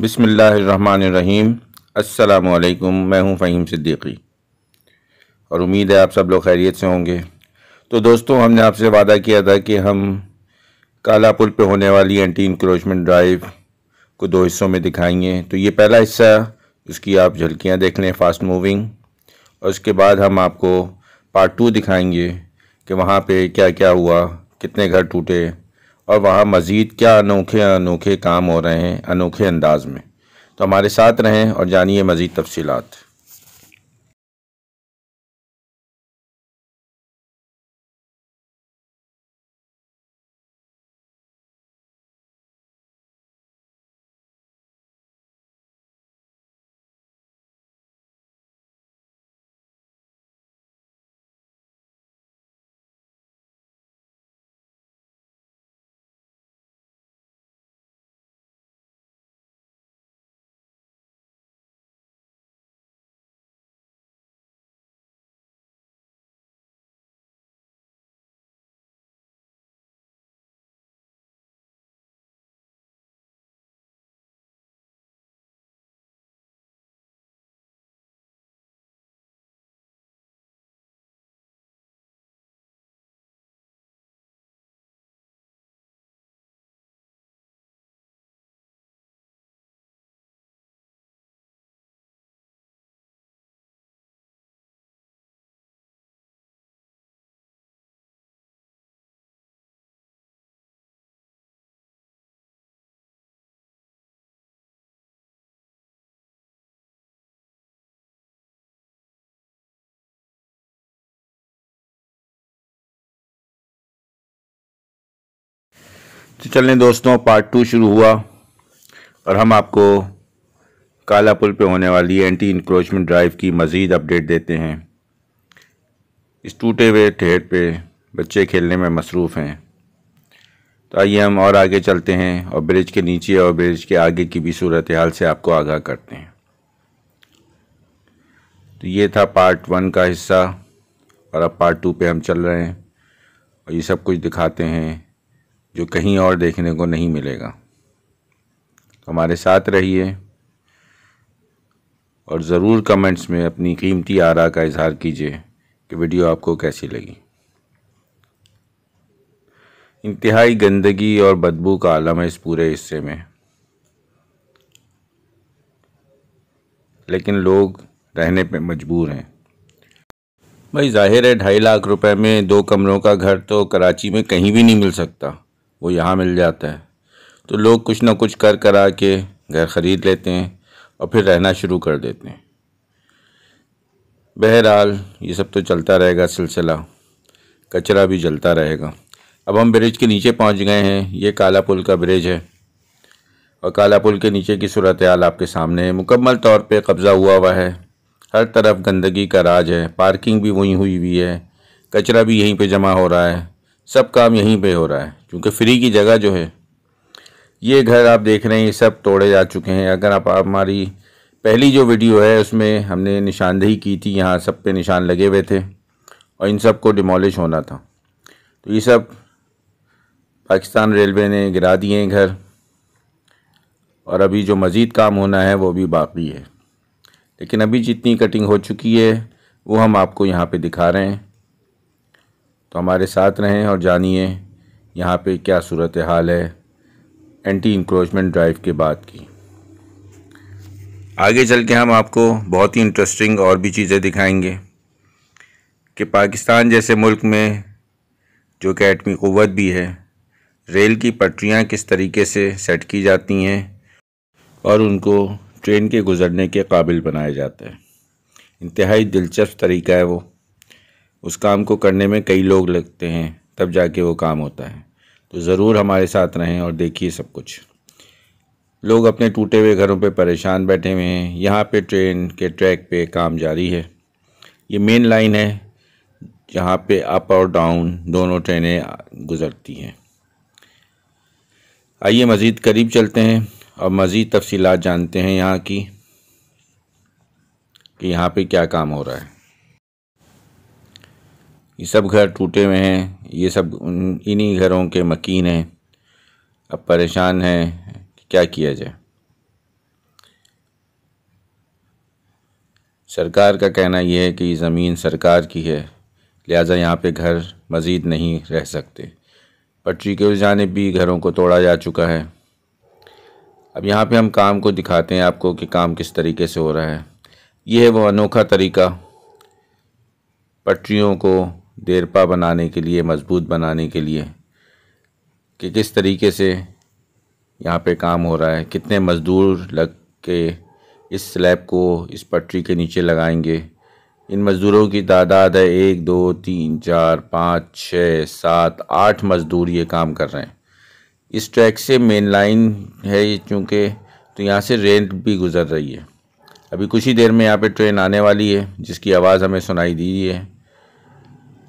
बिसमीम् अल्लाम मैं हूं फ़हीम सिद्दीकी और उम्मीद है आप सब लोग खैरियत से होंगे तो दोस्तों हमने आपसे वादा किया था कि हम काला पुल पे होने वाली एंटी इंक्रोचमेंट ड्राइव को दो हिस्सों में दिखाएंगे तो ये पहला हिस्सा उसकी आप झलकियाँ देख लें फास्ट मूविंग और उसके बाद हम आपको पार्ट टू दिखाएंगे कि वहाँ पे क्या क्या हुआ कितने घर टूटे और वहाँ मज़ीद क्या अनोखे अनोखे काम हो रहे हैं अनोखे अंदाज में तो हमारे साथ रहें और जानिए मज़ीद तफसीत तो चलें दोस्तों पार्ट टू शुरू हुआ और हम आपको काला पुल पे होने वाली एंटी इंक्रोचमेंट ड्राइव की मज़ीद अपडेट देते हैं इस टूटे हुए ठेर पे बच्चे खेलने में मसरूफ़ हैं तो आइए हम और आगे चलते हैं और ब्रिज के नीचे और ब्रिज के आगे की भी सूरत हाल से आपको आगाह करते हैं तो ये था पार्ट वन का हिस्सा और अब पार्ट टू पे हम चल रहे हैं और ये सब कुछ दिखाते हैं जो कहीं और देखने को नहीं मिलेगा हमारे साथ रहिए और ज़रूर कमेंट्स में अपनी कीमती आरा का इजहार कीजिए कि वीडियो आपको कैसी लगी इंतहाई गंदगी और बदबू का आलम है इस पूरे हिस्से में लेकिन लोग रहने पे मजबूर हैं भाई जाहिर है ढाई लाख रुपए में दो कमरों का घर तो कराची में कहीं भी नहीं मिल सकता वो यहाँ मिल जाता है तो लोग कुछ ना कुछ कर करा के घर ख़रीद लेते हैं और फिर रहना शुरू कर देते हैं बहरहाल ये सब तो चलता रहेगा सिलसिला कचरा भी जलता रहेगा अब हम ब्रिज के नीचे पहुंच गए हैं ये काला पुल का ब्रिज है और काला पुल के नीचे की सूरत हाल आपके सामने है मुकम्मल तौर पे कब्ज़ा हुआ हुआ है हर तरफ गंदगी का राज है पार्किंग भी वहीं हुई हुई है कचरा भी यहीं पे जमा हो रहा है सब काम यहीं पे हो रहा है क्योंकि फ्री की जगह जो है ये घर आप देख रहे हैं ये सब तोड़े जा चुके हैं अगर आप हमारी पहली जो वीडियो है उसमें हमने निशानदेही की थी यहाँ सब पे निशान लगे हुए थे और इन सब को डिमोलिश होना था तो ये सब पाकिस्तान रेलवे ने गिरा दिए हैं घर और अभी जो मज़ीद काम होना है वो भी बाकी है लेकिन अभी जितनी कटिंग हो चुकी है वो हम आपको यहाँ पे दिखा रहे हैं तो हमारे साथ रहें और जानिए यहाँ पे क्या सूरत हाल है एंटी इंक्रोचमेंट ड्राइव के बाद की आगे चल के हम आपको बहुत ही इंटरेस्टिंग और भी चीज़ें दिखाएंगे कि पाकिस्तान जैसे मुल्क में जो कि एटमी क़वत भी है रेल की पटरियाँ किस तरीके से सेट की जाती हैं और उनको ट्रेन के गुज़रने के काबिल बनाए जाते हैं इंतहाई दिलचस्प तरीका है वो उस काम को करने में कई लोग लगते हैं तब जाके वो काम होता है तो ज़रूर हमारे साथ रहें और देखिए सब कुछ लोग अपने टूटे हुए घरों पे परेशान बैठे हुए हैं यहाँ पे ट्रेन के ट्रैक पे काम जारी है ये मेन लाइन है जहाँ पे अप और डाउन दोनों ट्रेनें गुज़रती हैं आइए मज़ीद करीब चलते हैं और मज़ीद तफसीलात जानते हैं यहाँ की कि यहाँ पे क्या काम हो रहा है ये सब घर टूटे हुए हैं ये सब इन्हीं घरों के मकीन हैं अब परेशान हैं क्या किया जाए सरकार का कहना यह है कि ज़मीन सरकार की है लिहाजा यहाँ पे घर मज़ीद नहीं रह सकते पटरी के उस जानब भी घरों को तोड़ा जा चुका है अब यहाँ पे हम काम को दिखाते हैं आपको कि काम किस तरीके से हो रहा है यह है वो अनोखा तरीका पटरियों को देरपा बनाने के लिए मजबूत बनाने के लिए कि किस तरीके से यहाँ पे काम हो रहा है कितने मज़दूर लग के इस स्लैब को इस पटरी के नीचे लगाएंगे इन मज़दूरों की तादाद है एक दो तीन चार पाँच छः सात आठ मज़दूर ये काम कर रहे हैं इस ट्रैक से मेन लाइन है ये चूँकि तो यहाँ से रेल भी गुज़र रही है अभी कुछ ही देर में यहाँ पे ट्रेन आने वाली है जिसकी आवाज़ हमें सुनाई दी है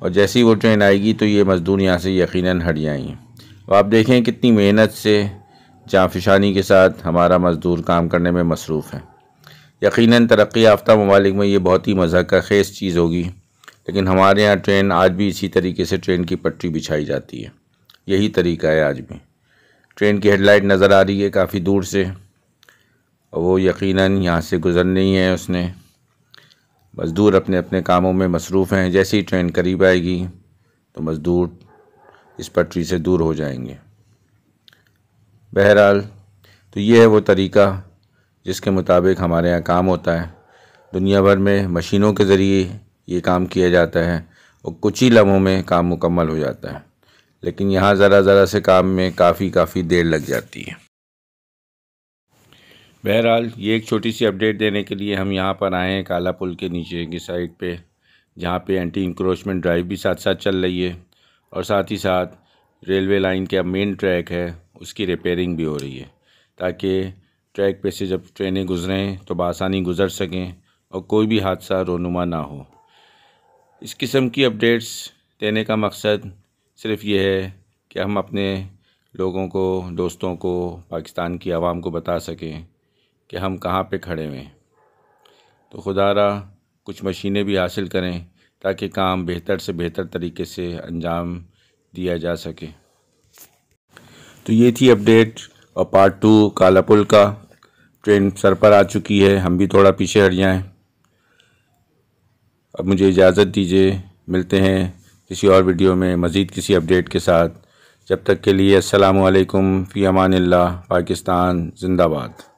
और जैसी वो ट्रेन आएगी तो ये मज़दूर यहाँ से यकीनन हट जाएंगे और आप देखें कितनी मेहनत से जाफिशानी के साथ हमारा मज़दूर काम करने में मसरूफ़ है यकीनन तरक्की याफ्ता ममालिक में ये बहुत ही मजाक का खेज चीज़ होगी लेकिन हमारे यहाँ ट्रेन आज भी इसी तरीके से ट्रेन की पटरी बिछाई जाती है यही तरीका है आज भी ट्रेन की हेडलाइट नज़र आ रही है काफ़ी दूर से और वो यकीनन यहाँ से गुज़रनी है उसने मज़दूर अपने अपने कामों में मसरूफ़ हैं जैसे ही ट्रेन करीब आएगी तो मज़दूर इस पटरी से दूर हो जाएंगे बहरहाल तो ये है वो तरीका जिसके मुताबिक हमारे यहाँ काम होता है दुनिया भर में मशीनों के ज़रिए ये काम किया जाता है और कुछ ही लम्हों में काम मुकम्मल हो जाता है लेकिन यहाँ ज़रा ज़रा से काम में काफ़ी काफ़ी देर लग जाती है बहरहाल ये एक छोटी सी अपडेट देने के लिए हम यहाँ पर आए हैं काला पुल के नीचे की साइड पे जहाँ पे एंटी इंक्रोचमेंट ड्राइव भी साथ साथ चल रही है और साथ ही साथ रेलवे लाइन अब मेन ट्रैक है उसकी रिपेयरिंग भी हो रही है ताकि ट्रैक पे से जब ट्रेनें गुजरें तो बसानी गुजर सकें और कोई भी हादसा रोनुमा ना हो इस किस्म की अपडेट्स देने का मकसद सिर्फ ये है कि हम अपने लोगों को दोस्तों को पाकिस्तान की आवाम को बता सकें कि हम कहाँ पे खड़े हुए हैं तो खुदारा कुछ मशीनें भी हासिल करें ताकि काम बेहतर से बेहतर तरीके से अंजाम दिया जा सके तो ये थी अपडेट और पार्ट टू कालापुल का ट्रेन सर पर आ चुकी है हम भी थोड़ा पीछे हट जाएँ अब मुझे इजाज़त दीजिए मिलते हैं किसी और वीडियो में मज़ीद किसी अपडेट के साथ जब तक के लिए असलकम फ़ी अमान पाकिस्तान ज़िंदाबाद